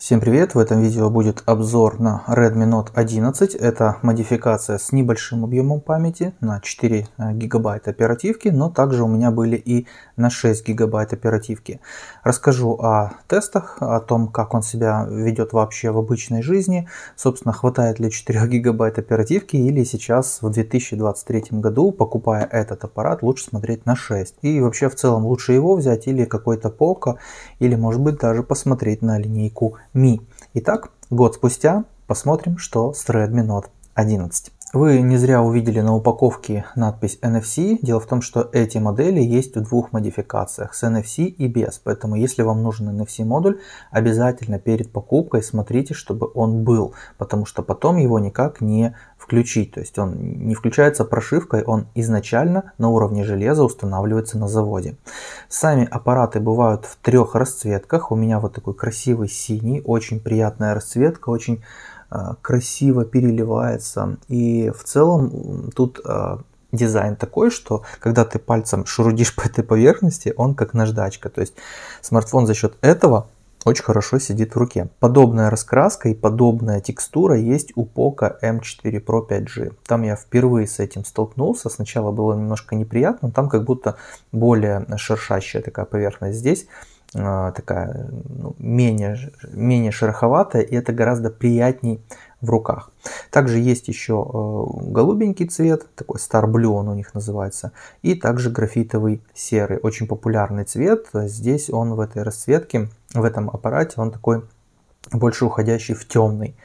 Всем привет! В этом видео будет обзор на Redmi Note 11. Это модификация с небольшим объемом памяти на 4 э, гигабайта оперативки, но также у меня были и на 6 гигабайт оперативки. Расскажу о тестах, о том, как он себя ведет вообще в обычной жизни. Собственно, хватает ли 4 гигабайт оперативки или сейчас в 2023 году, покупая этот аппарат, лучше смотреть на 6. И вообще в целом лучше его взять или какой-то Poco, или может быть даже посмотреть на линейку Mi. Итак, год спустя посмотрим, что с Redmi Note 11. Вы не зря увидели на упаковке надпись NFC. Дело в том, что эти модели есть в двух модификациях, с NFC и без. Поэтому если вам нужен NFC модуль, обязательно перед покупкой смотрите, чтобы он был, потому что потом его никак не включить. То есть он не включается прошивкой, он изначально на уровне железа устанавливается на заводе. Сами аппараты бывают в трех расцветках. У меня вот такой красивый синий, очень приятная расцветка, очень Э, красиво переливается. И в целом тут э, дизайн такой, что когда ты пальцем шурудишь по этой поверхности, он как наждачка. То есть смартфон за счет этого очень хорошо сидит в руке. Подобная раскраска и подобная текстура есть у Poco M4 Pro 5G. Там я впервые с этим столкнулся. Сначала было немножко неприятно, там как будто более шершащая такая поверхность. Здесь а, такая ну, менее, менее шероховатая, и это гораздо приятней в руках. Также есть еще э, голубенький цвет, такой Star Blue он у них называется, и также графитовый серый, очень популярный цвет. А здесь он в этой расцветке, в этом аппарате, он такой больше уходящий в темный,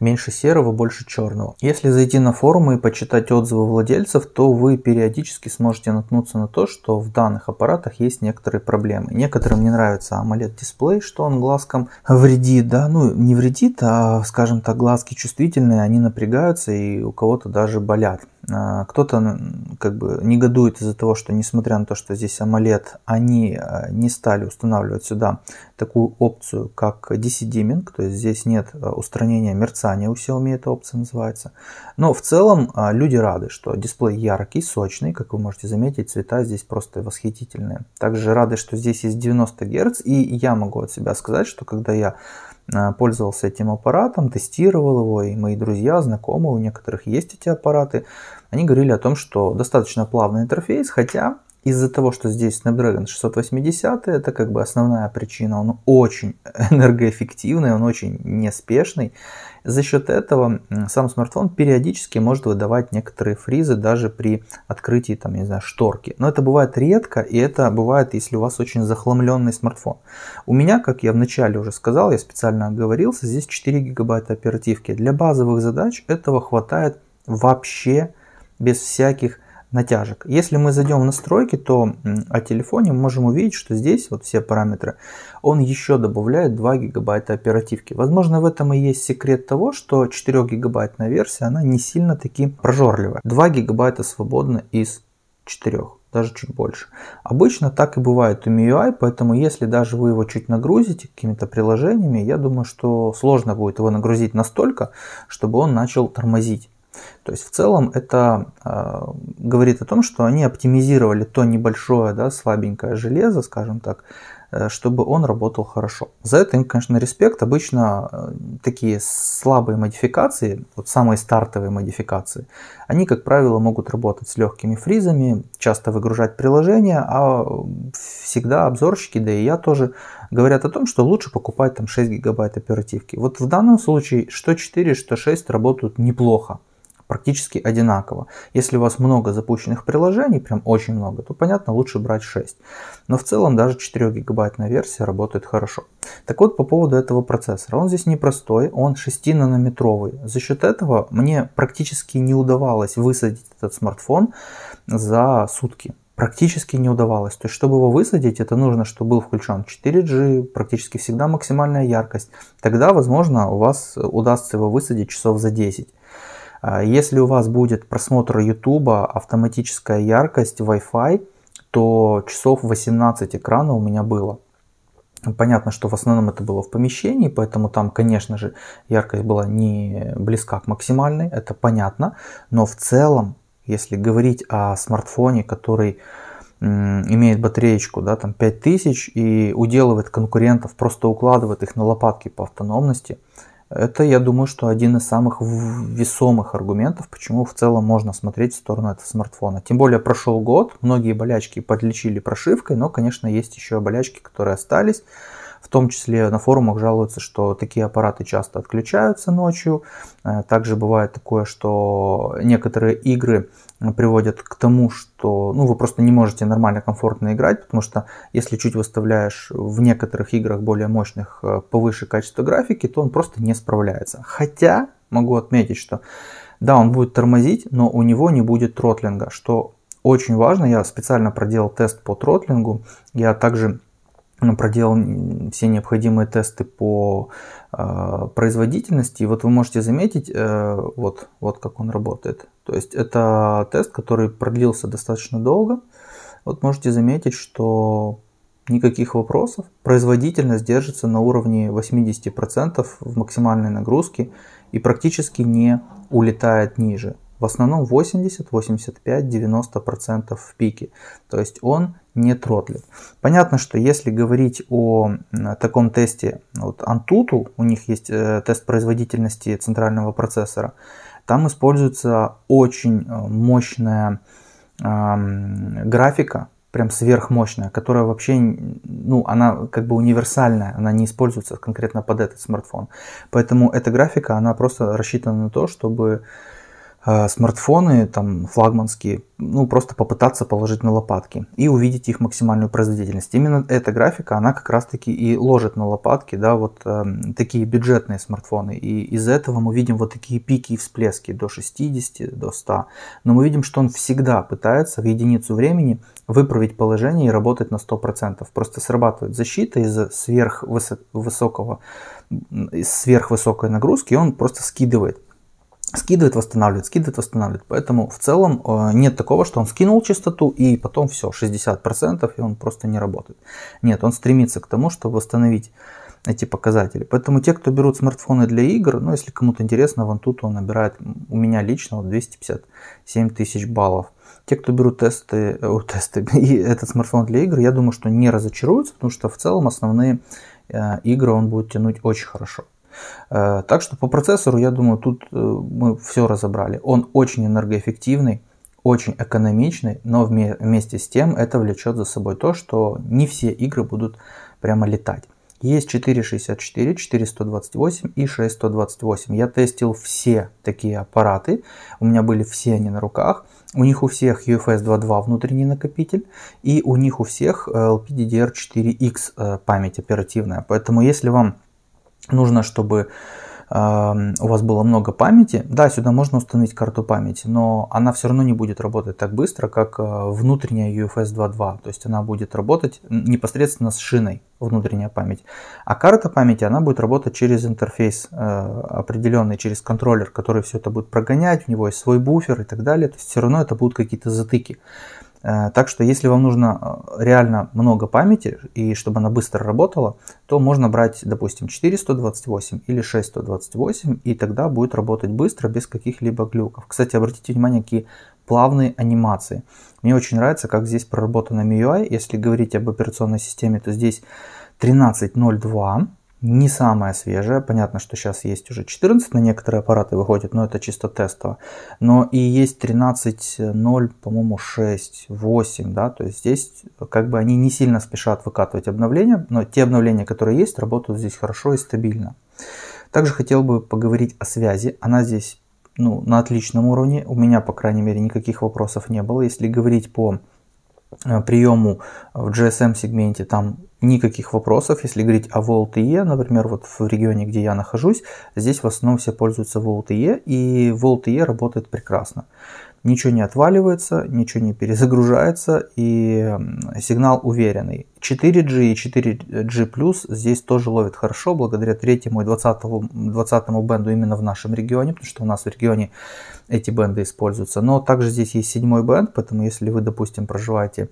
меньше серого, больше черного. Если зайти на форумы и почитать отзывы владельцев, то вы периодически сможете наткнуться на то, что в данных аппаратах есть некоторые проблемы. Некоторым не нравится AMOLED-дисплей, что он глазкам вредит, да, ну не вредит, а, скажем так, глазки чувствительные, они напрягаются и у кого-то даже болят. А, кто-то как бы негодует из-за того, что несмотря на то, что здесь AMOLED, они э, не стали устанавливать сюда такую опцию, как DC-dimming, то есть здесь нет э, устранения мерцания у Xiaomi, эта опция называется. Но в целом а, люди рады, что дисплей яркий, сочный, как вы можете заметить, цвета здесь просто восхитительные. Также рады, что здесь есть 90 Гц, и я могу от себя сказать, что когда я а, пользовался этим аппаратом, тестировал его, и мои друзья, знакомые, у некоторых есть эти аппараты, они говорили о том, что достаточно плавный интерфейс, хотя из-за того, что здесь Snapdragon 680, это как бы основная причина, он очень энергоэффективный, он очень неспешный, за счет этого сам смартфон периодически может выдавать некоторые фризы даже при открытии там, не знаю, шторки. Но это бывает редко, и это бывает, если у вас очень захламленный смартфон. У меня, как я вначале уже сказал, я специально оговорился, здесь 4 гигабайта оперативки. Для базовых задач этого хватает вообще без всяких натяжек. Если мы зайдем в настройки, то о телефоне мы можем увидеть, что здесь вот все параметры, он еще добавляет 2 гигабайта оперативки. Возможно, в этом и есть секрет того, что 4 гигабайтная версия, она не сильно таки прожорливая. 2 гигабайта свободно из 4 даже чуть больше. Обычно так и бывает у MIUI, поэтому если даже вы его чуть нагрузите какими-то приложениями, я думаю, что сложно будет его нагрузить настолько, чтобы он начал тормозить. То есть в целом это э, говорит о том, что они оптимизировали то небольшое, да, слабенькое железо, скажем так, э, чтобы он работал хорошо. За это им, конечно, респект. Обычно э, такие слабые модификации, вот самые стартовые модификации, они, как правило, могут работать с легкими фризами, часто выгружать приложения, а всегда обзорщики, да и я тоже, говорят о том, что лучше покупать там 6 гигабайт оперативки. Вот в данном случае что 4, что 6 работают неплохо практически одинаково. Если у вас много запущенных приложений, прям очень много, то понятно, лучше брать 6. Но в целом даже 4 гигабайтная версия работает хорошо. Так вот, по поводу этого процессора. Он здесь непростой, он 6 нанометровый. За счет этого мне практически не удавалось высадить этот смартфон за сутки практически не удавалось. То есть, чтобы его высадить, это нужно, чтобы был включен 4G, практически всегда максимальная яркость. Тогда, возможно, у вас удастся его высадить часов за 10. А, если у вас будет просмотр YouTube, автоматическая яркость Wi-Fi, то часов 18 экрана у меня было. Понятно, что в основном это было в помещении, поэтому там, конечно же, яркость была не близка к максимальной, это понятно. Но в целом, если говорить о смартфоне, который имеет батареечку, да, там 5000 и уделывает конкурентов, просто укладывает их на лопатки по автономности, это, я думаю, что один из самых весомых аргументов, почему в целом можно смотреть в сторону этого смартфона. Тем более прошел год, многие болячки подлечили прошивкой, но, конечно, есть еще болячки, которые остались. В том числе на форумах жалуются, что такие аппараты часто отключаются ночью. Э, также бывает такое, что некоторые игры приводят к тому, что ну, вы просто не можете нормально, комфортно играть, потому что если чуть выставляешь в некоторых играх более мощных э, повыше качество графики, то он просто не справляется. Хотя могу отметить, что да, он будет тормозить, но у него не будет тротлинга, что очень важно. Я специально проделал тест по тротлингу. Я также ну, проделал все необходимые тесты по э, производительности. И вот вы можете заметить, э, вот, вот как он работает. То есть это тест, который продлился достаточно долго. Вот можете заметить, что никаких вопросов. Производительность держится на уровне 80% в максимальной нагрузке и практически не улетает ниже в основном 80, 85, 90 процентов в пике. То есть он не тротлит. Понятно, что если говорить о таком тесте вот Antutu, у них есть э, тест производительности центрального процессора, там используется очень э, мощная графика, прям сверхмощная, которая вообще, ну, она как бы универсальная, она не используется конкретно под этот смартфон. Поэтому эта графика, она просто рассчитана на то, чтобы Э, смартфоны, там, флагманские, ну, просто попытаться положить на лопатки и увидеть их максимальную производительность. Именно эта графика, она как раз-таки и ложит на лопатки, да, вот э, такие бюджетные смартфоны. И из этого мы видим вот такие пики и всплески до 60, до 100. Но мы видим, что он всегда пытается в единицу времени выправить положение и работать на 100%. Просто срабатывает защита из-за сверхвысокого, сверхвысокой нагрузки, и он просто скидывает скидывает, восстанавливает, скидывает, восстанавливает. Поэтому в целом э, нет такого, что он скинул частоту и потом все, 60% и он просто не работает. Нет, он стремится к тому, чтобы восстановить эти показатели. Поэтому те, кто берут смартфоны для игр, ну если кому-то интересно, вон тут он набирает у меня лично 257 тысяч баллов. Те, кто берут тесты, э, тесты и этот смартфон для игр, я думаю, что не разочаруются, потому что в целом основные э, игры он будет тянуть очень хорошо. Э, так что по процессору, я думаю, тут э, мы все разобрали. Он очень энергоэффективный, очень экономичный, но вместе с тем это влечет за собой то, что не все игры будут прямо летать. Есть 464, 428 и 628. Я тестил все такие аппараты. У меня были все они на руках. У них у всех UFS 2.2 внутренний накопитель. И у них у всех LPDDR4X э, память оперативная. Поэтому если вам нужно, чтобы эм, у вас было много памяти. Да, сюда можно установить карту памяти, но она все равно не будет работать так быстро, как э, внутренняя UFS 2.2. То есть она будет работать непосредственно с шиной, внутренняя память. А карта памяти, она будет работать через интерфейс э, определенный, через контроллер, который все это будет прогонять, у него есть свой буфер и так далее. То есть все равно это будут какие-то затыки. Э, так что если вам нужно э, реально много памяти и чтобы она быстро работала, то можно брать, допустим, 428 или 628, и тогда будет работать быстро, без каких-либо глюков. Кстати, обратите внимание, какие плавные анимации. Мне очень нравится, как здесь проработана MIUI. Если говорить об операционной системе, то здесь 1302 не самая свежая. Понятно, что сейчас есть уже 14 на некоторые аппараты выходит, но это чисто тестово. Но и есть 13.0, по-моему, 6, 8, да, то есть здесь как бы они не сильно спешат выкатывать обновления, но те обновления, которые есть, работают здесь хорошо и стабильно. Также хотел бы поговорить о связи. Она здесь ну, на отличном уровне. У меня, по крайней мере, никаких вопросов не было. Если говорить по Э, приему в GSM-сегменте там никаких вопросов. Если говорить о VoLTE, например, вот в регионе, где я нахожусь, здесь в основном все пользуются VoLTE, и VoLTE работает прекрасно ничего не отваливается, ничего не перезагружается и сигнал уверенный. 4G и 4G+, здесь тоже ловит хорошо, благодаря третьему и 20, 20 бенду именно в нашем регионе, потому что у нас в регионе эти бенды используются. Но также здесь есть седьмой бенд, поэтому если вы, допустим, проживаете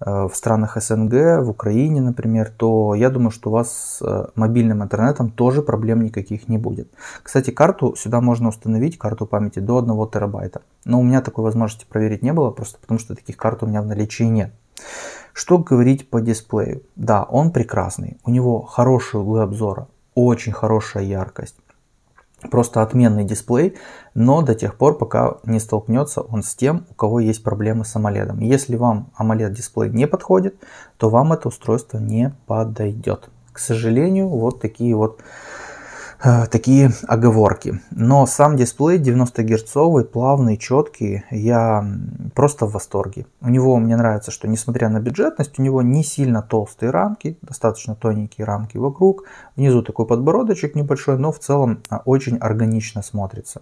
Э, в странах СНГ, в Украине, например, то я думаю, что у вас с э, мобильным интернетом тоже проблем никаких не будет. Кстати, карту сюда можно установить, карту памяти до 1 терабайта. Но у меня такой возможности проверить не было, просто потому что таких карт у меня в наличии нет. Что говорить по дисплею? Да, он прекрасный, у него хорошие углы обзора, очень хорошая яркость. Просто отменный дисплей, но до тех пор, пока не столкнется он с тем, у кого есть проблемы с AMOLED. Если вам AMOLED дисплей не подходит, то вам это устройство не подойдет. К сожалению, вот такие вот Э, такие оговорки. Но сам дисплей 90 герцовый, плавный, четкий, я просто в восторге. У него мне нравится, что несмотря на бюджетность, у него не сильно толстые рамки, достаточно тоненькие рамки вокруг. Внизу такой подбородочек небольшой, но в целом а, очень органично смотрится.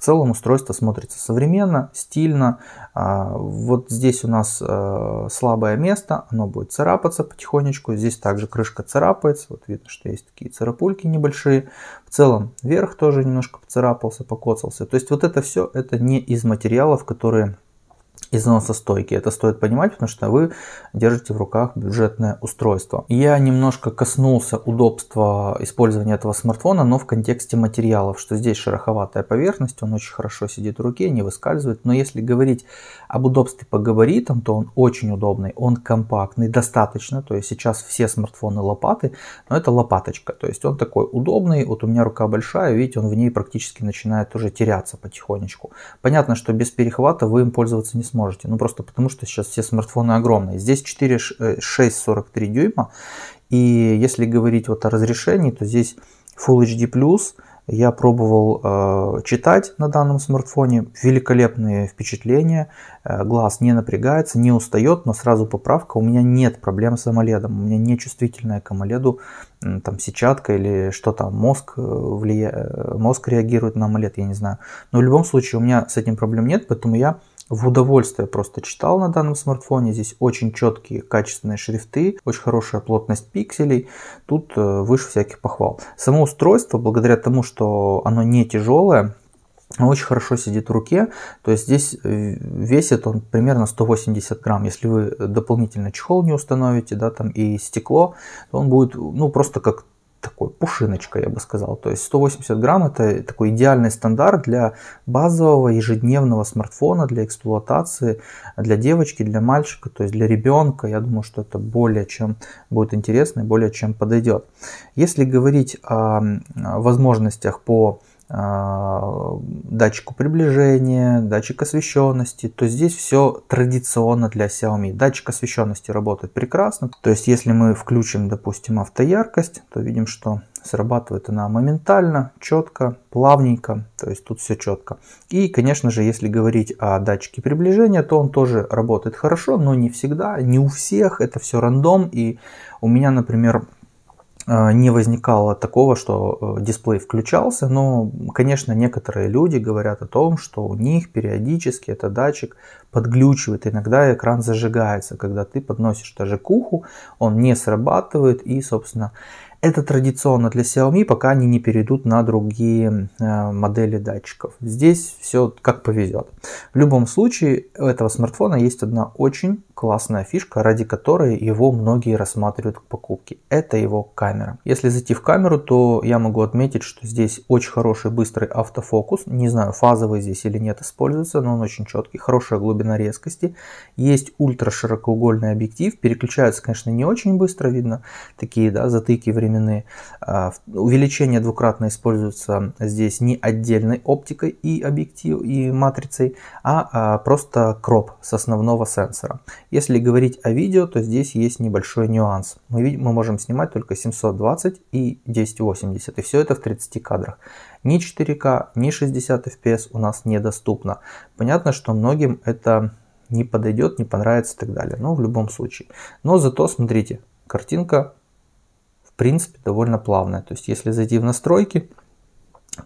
В целом устройство смотрится современно, стильно. А, вот здесь у нас э, слабое место, оно будет царапаться потихонечку. Здесь также крышка царапается, вот видно, что есть такие царапульки небольшие. В целом верх тоже немножко поцарапался, покоцался. То есть вот это все, это не из материалов, которые износостойкие. Это стоит понимать, потому что вы держите в руках бюджетное устройство. Я немножко коснулся удобства использования этого смартфона, но в контексте материалов, что здесь шероховатая поверхность, он очень хорошо сидит в руке, не выскальзывает. Но если говорить об удобстве по габаритам, то он очень удобный, он компактный, достаточно. То есть сейчас все смартфоны лопаты, но это лопаточка. То есть он такой удобный, вот у меня рука большая, видите, он в ней практически начинает уже теряться потихонечку. Понятно, что без перехвата вы им пользоваться не сможете сможете. Ну, просто потому что сейчас все смартфоны огромные. Здесь 4,643 э, дюйма. И если говорить вот о разрешении, то здесь Full HD+, я пробовал э, читать на данном смартфоне. Великолепные впечатления. Э, глаз не напрягается, не устает, но сразу поправка. У меня нет проблем с AMOLED. У меня не чувствительная к AMOLED. Э, там сетчатка или что там, мозг, э, влия... Э, мозг реагирует на AMOLED, я не знаю. Но в любом случае у меня с этим проблем нет, поэтому я в удовольствие просто читал на данном смартфоне. Здесь очень четкие, качественные шрифты, очень хорошая плотность пикселей. Тут э, выше всяких похвал. Само устройство, благодаря тому, что оно не тяжелое, очень хорошо сидит в руке, то есть здесь э, весит он примерно 180 грамм. Если вы дополнительно чехол не установите, да, там и стекло, то он будет, ну, просто как такой пушиночка, я бы сказал. То есть 180 грамм это такой идеальный стандарт для базового ежедневного смартфона, для эксплуатации, для девочки, для мальчика, то есть для ребенка. Я думаю, что это более чем будет интересно и более чем подойдет. Если говорить о возможностях по Э, датчику приближения, датчик освещенности, то здесь все традиционно для Xiaomi. Датчик освещенности работает прекрасно, то есть если мы включим, допустим, автояркость, то видим, что срабатывает она моментально, четко, плавненько, то есть тут все четко. И, конечно же, если говорить о датчике приближения, то он тоже работает хорошо, но не всегда, не у всех, это все рандом. И у меня, например, а, не возникало такого, что э, дисплей включался, но, конечно, некоторые люди говорят о том, что у них периодически этот датчик подглючивает, иногда экран зажигается, когда ты подносишь даже к уху, он не срабатывает и, собственно, это традиционно для Xiaomi, пока они не перейдут на другие э, модели датчиков. Здесь все как повезет. В любом случае, у этого смартфона есть одна очень классная фишка, ради которой его многие рассматривают к покупке. Это его камера. Если зайти в камеру, то я могу отметить, что здесь очень хороший быстрый автофокус. Не знаю, фазовый здесь или нет используется, но он очень четкий. Хорошая глубина резкости. Есть ультра широкоугольный объектив. Переключаются, конечно, не очень быстро, видно такие да, затыки времени временные. А, увеличение двукратно используется здесь не отдельной оптикой и объектив и матрицей, а, а просто кроп с основного сенсора. Если говорить о видео, то здесь есть небольшой нюанс. Мы, видим, мы можем снимать только 720 и 1080, и все это в 30 кадрах. Ни 4К, ни 60 FPS у нас недоступно. Понятно, что многим это не подойдет, не понравится и так далее. Но в любом случае. Но зато, смотрите, картинка принципе, довольно плавная. То есть, если зайти в настройки,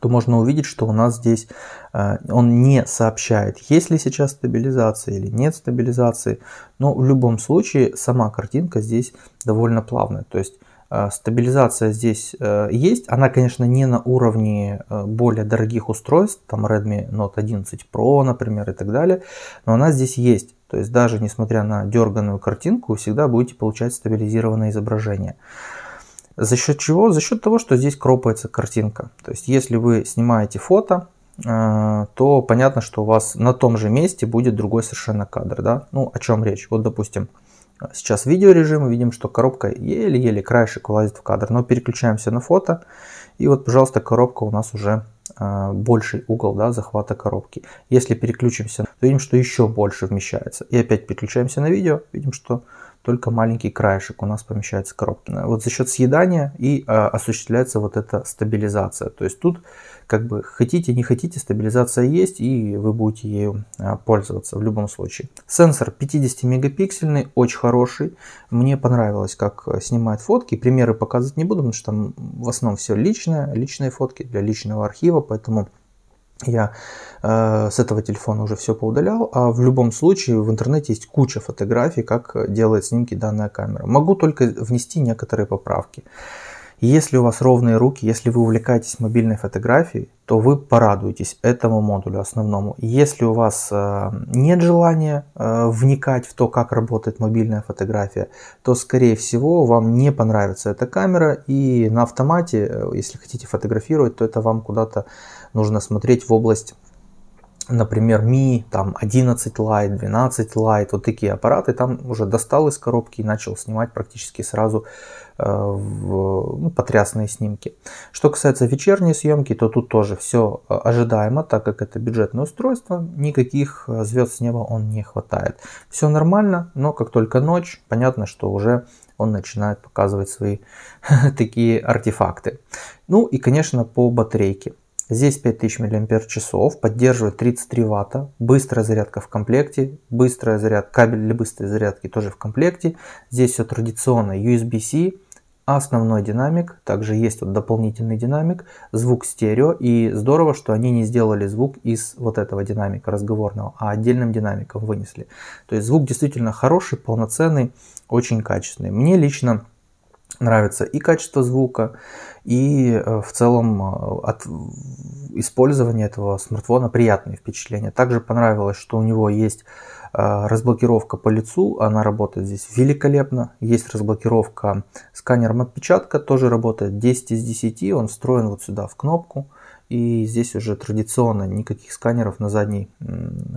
то можно увидеть, что у нас здесь э, он не сообщает, есть ли сейчас стабилизация или нет стабилизации. Но в любом случае сама картинка здесь довольно плавная. То есть э, стабилизация здесь э, есть. Она, конечно, не на уровне более дорогих устройств, там Redmi Note 11 Pro, например, и так далее, но она здесь есть. То есть даже несмотря на дерганную картинку, вы всегда будете получать стабилизированное изображение. За счет чего? За счет того, что здесь кропается картинка. То есть, если вы снимаете фото, э, то понятно, что у вас на том же месте будет другой совершенно кадр. Да? Ну, о чем речь? Вот, допустим, сейчас видеорежим, видим, что коробка еле-еле краешек влазит в кадр, но переключаемся на фото, и вот, пожалуйста, коробка у нас уже э, больший угол да, захвата коробки. Если переключимся, то видим, что еще больше вмещается. И опять переключаемся на видео, видим, что только маленький краешек у нас помещается коробки. Вот за счет съедания и э, осуществляется вот эта стабилизация. То есть тут как бы хотите, не хотите, стабилизация есть и вы будете ею а, пользоваться в любом случае. Сенсор 50 мегапиксельный, очень хороший. Мне понравилось, как снимает фотки. Примеры показывать не буду, потому что там в основном все личное, личные фотки для личного архива, поэтому я э, с этого телефона уже все поудалял, а в любом случае в интернете есть куча фотографий, как э, делает снимки данная камера. Могу только внести некоторые поправки. Если у вас ровные руки, если вы увлекаетесь мобильной фотографией, то вы порадуетесь этому модулю основному. Если у вас э, нет желания вникать в то, как работает мобильная фотография, то скорее всего вам не понравится эта камера и на автомате, если хотите фотографировать, то это вам куда-то нужно смотреть в область например, Mi, там 11 Lite, 12 Lite, вот такие аппараты, там уже достал из коробки и начал снимать практически сразу э, в, ну, потрясные снимки. Что касается вечерней съемки, то тут тоже все э, ожидаемо, так как это бюджетное устройство, никаких э, звезд с неба он не хватает. Все нормально, но как только ночь, понятно, что уже он начинает показывать свои такие артефакты. Ну и, конечно, по батарейке. Здесь 5000 мАч, поддерживает 33 Вт, быстрая зарядка в комплекте, быстрая зарядка, кабель для быстрой зарядки тоже в комплекте. Здесь все традиционно USB-C, основной динамик, также есть вот дополнительный динамик, звук стерео. И здорово, что они не сделали звук из вот этого динамика разговорного, а отдельным динамиком вынесли. То есть звук действительно хороший, полноценный, очень качественный. Мне лично нравится и качество звука, и э, в целом э, от использования этого смартфона приятные впечатления. Также понравилось, что у него есть э, разблокировка по лицу, она работает здесь великолепно. Есть разблокировка сканером отпечатка, тоже работает 10 из 10, он встроен вот сюда в кнопку. И здесь уже традиционно никаких сканеров на задней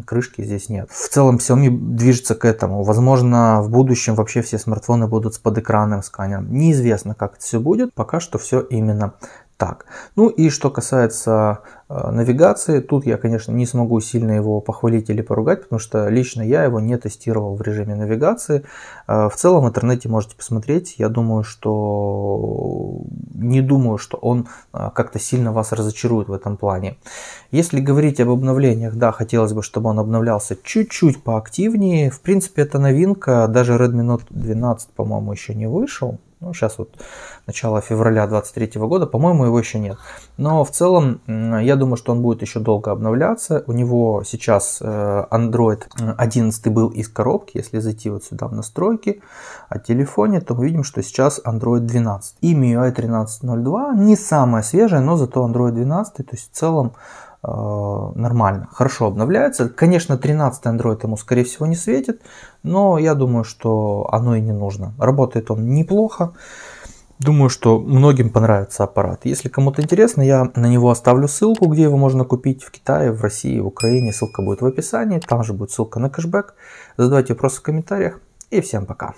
крышке здесь нет. В целом Xiaomi движется к этому. Возможно, в будущем вообще все смартфоны будут с подэкранным сканером. Неизвестно, как это все будет. Пока что все именно так. Ну и что касается э, навигации, тут я, конечно, не смогу сильно его похвалить или поругать, потому что лично я его не тестировал в режиме навигации. Э, в целом в интернете можете посмотреть. Я думаю, что не думаю, что он э, как-то сильно вас разочарует в этом плане. Если говорить об обновлениях, да, хотелось бы, чтобы он обновлялся чуть-чуть поактивнее. В принципе, это новинка. Даже Redmi Note 12, по-моему, еще не вышел. Ну, сейчас вот начало февраля 2023 года, по-моему, его еще нет. Но в целом, я думаю, что он будет еще долго обновляться. У него сейчас э, Android 11 э, был из коробки. Если зайти вот сюда в настройки о телефоне, то мы видим, что сейчас Android 12. И MIUI 13.02 не самая свежая, но зато Android 12. То есть в целом Э, нормально, хорошо обновляется. Конечно, 13 Android ему, скорее всего, не светит, но я думаю, что оно и не нужно. Работает он неплохо. Думаю, что многим понравится аппарат. Если кому-то интересно, я на него оставлю ссылку, где его можно купить в Китае, в России, в Украине. Ссылка будет в описании. Там же будет ссылка на кэшбэк. Задавайте вопросы в комментариях. И всем пока.